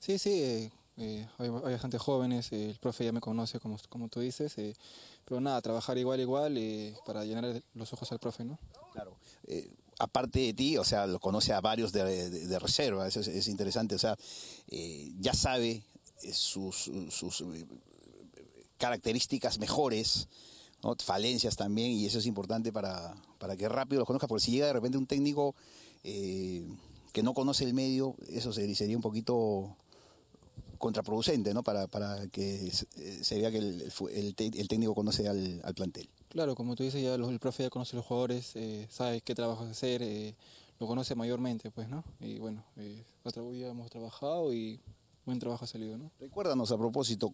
Sí, sí, eh, eh, hay, gente jóvenes, eh, el profe ya me conoce, como, como tú dices, pero nada, trabajar igual, igual, para llenar los ojos al profe, ¿no? Claro. aparte de ti, o sea, lo conoce a varios de, reserva, eso es, interesante, o sea, ya sabe sus, sus características mejores, falencias también, y eso es importante para, para que rápido los conozca, porque si llega de repente un técnico que no conoce el medio, eso sería un poquito contraproducente, ¿no? Para, para que se eh, vea que el, el, técnico conoce al, plantel. Claro, como tú dices, ya el profe ya conoce los jugadores, eh, sabe qué trabajos hacer, eh, lo conoce mayormente, pues, ¿no? Y bueno, eh, otra hemos trabajado y buen trabajo ha salido, ¿no? Recuérdanos a propósito,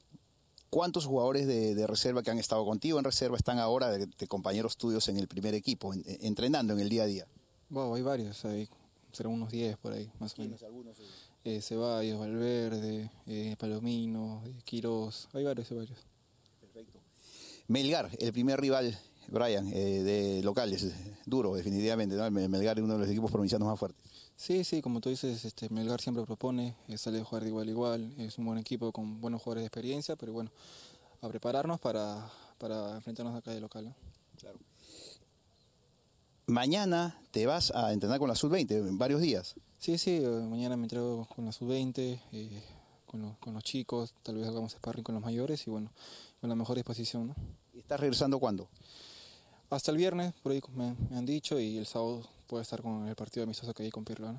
¿cuántos jugadores de, reserva que han estado contigo en reserva están ahora de, compañeros tuyos en el primer equipo, entrenando en el día a día? Wow, hay varios, hay, serán unos 10 por ahí, más o menos. Algunos, eh, Ceballos, Valverde, eh, Palomino, eh, Quirós, hay varios, Ceballos. Perfecto. Melgar, el primer rival, Brian, de locales, duro definitivamente, ¿no? Melgar es uno de los equipos provincianos más fuertes. Sí, sí, como tú dices, este, Melgar siempre propone, sale a jugar de igual a igual, es un buen equipo con buenos jugadores de experiencia, pero bueno, a prepararnos para, enfrentarnos acá de local. Claro. Mañana te vas a entrenar con la Sub-20, en varios días. Sí, sí, eh, mañana me entrego con la sub-20, eh, con, con, los chicos, tal vez hagamos sparring con los mayores y bueno, con la mejor disposición. ¿no? estás regresando cuándo? Hasta el viernes, por ahí me, me, han dicho, y el sábado puedo estar con el partido amistoso que hay con Pirlo.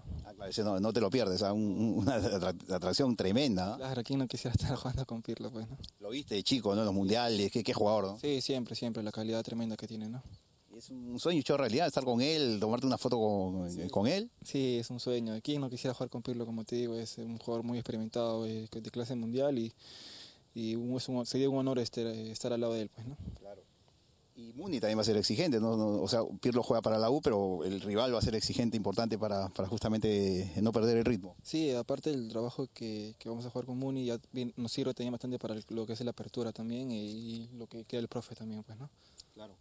no, no te lo pierdes, ah, una atracción tremenda. ¿no? ¿ah? Claro, no quisiera estar jugando con Pirlo? Pues, ¿no? Lo viste de chico, ¿no? Los mundiales, qué, qué jugador, ¿no? Sí, siempre, siempre, la calidad tremenda que tiene, ¿no? Es un sueño hecho realidad, estar con él, tomarte una foto con, con, él. Sí, es un sueño. ¿Quién no quisiera jugar con Pirlo? Como te digo, es un jugador muy experimentado, eh, de clase mundial y, sería un honor este, estar, al lado de él. Pues, ¿no? Claro. Y Muni también va a ser exigente, ¿no? O sea, Pirlo juega para la U, pero el rival va a ser exigente, importante para, para justamente eh, no perder el ritmo. Sí, aparte del trabajo que, que, vamos a jugar con Muni, nos sirve también bastante para lo que es la apertura también y, eh, y lo que queda el profe también, pues, ¿no? Claro.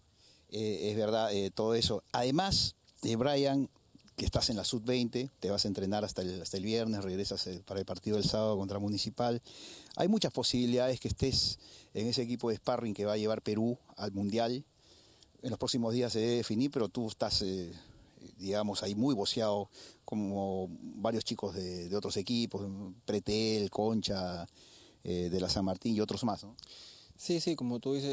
Eh, es verdad, eh, todo eso. Además, de Brian, que estás en la sub-20, te vas a entrenar hasta el, hasta el viernes, regresas eh, para el partido del sábado contra Municipal. Hay muchas posibilidades que estés en ese equipo de sparring que va a llevar Perú al Mundial. En los próximos días se debe definir, pero tú estás, digamos, ahí muy boceado, como varios chicos de, de otros equipos, Pretel, Concha, de la San Martín y otros más. ¿no? Sí, sí, como tú dices,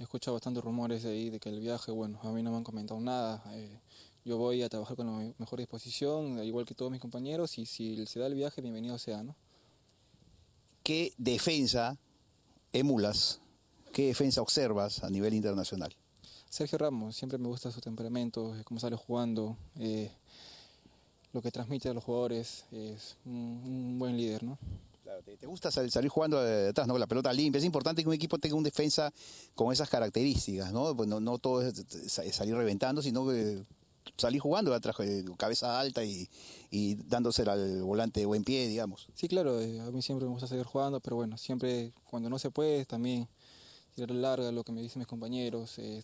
he escuchado bastantes rumores de ahí de que el viaje, bueno, a mí no me han comentado nada. Eh, yo voy a trabajar con la mejor disposición, igual que todos mis compañeros, y si se da el viaje, bienvenido sea, ¿no? ¿Qué defensa emulas? ¿Qué defensa observas a nivel internacional? Sergio Ramos, siempre me gusta su temperamento, cómo sale jugando, eh, lo que transmite a los jugadores, es un buen líder, ¿no? te, gusta salir jugando atrás, eh, ¿no? la pelota limpia. Es importante que un equipo tenga un defensa con esas características, ¿no? Pues no, todo es, salir reventando, sino salir jugando de atrás, eh, cabeza alta y, y dándosela al volante o en pie, digamos. Sí, claro, eh, a mí siempre me gusta seguir jugando, pero bueno, siempre cuando no se puede también tirar larga, lo que me dicen mis compañeros, eh,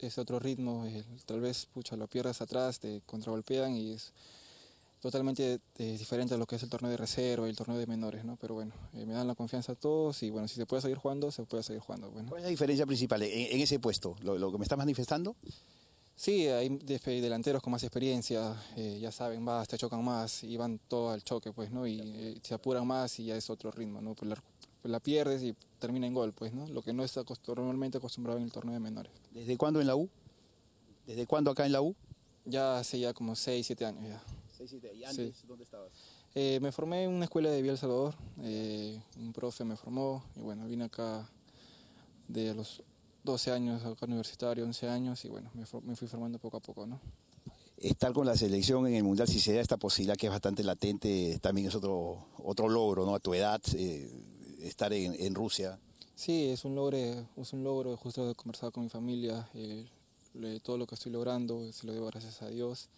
es otro ritmo, tal vez pucha, lo pierdas atrás, te contragolpean y es totalmente eh, diferente a lo que es el torneo de reserva y el torneo de menores, ¿no? Pero bueno, eh, me dan la confianza a todos y bueno, si se puede seguir jugando, se puede seguir jugando. ¿Cuál es la diferencia principal en, ese puesto? ¿Lo, que me está manifestando? Sí, hay delanteros con más experiencia, eh, ya saben más, te chocan más y van todo al choque, pues, ¿no? Y se apuran más y ya es otro ritmo, ¿no? Pues, pues la, pierdes y termina en gol, pues, ¿no? Lo que no está normalmente acostumbrado en el torneo de menores. ¿Desde cuándo en la U? ¿Desde cuándo acá en la U? Ya hace ya como 6, 7 años ya y ¿Y antes dónde estabas? Eh, me formé en una escuela de Biel Salvador. Eh, un profe me formó y bueno, vine acá de los 12 años, acá universitario, 11 años y bueno, me, fui formando poco a poco, ¿no? estar con la selección en el Mundial, si se da esta posibilidad que es bastante latente, también es otro, otro logro, ¿no? A tu edad, eh, estar en, Rusia. Sí, es un logro, es un logro, justo he conversado con mi familia, todo lo que estoy logrando se lo debo gracias a Dios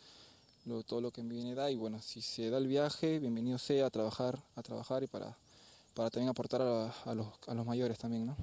todo lo que me viene da y bueno, si se da el viaje, bienvenido sea a trabajar, a trabajar y para, para también aportar a, a, los, a los mayores también, ¿no?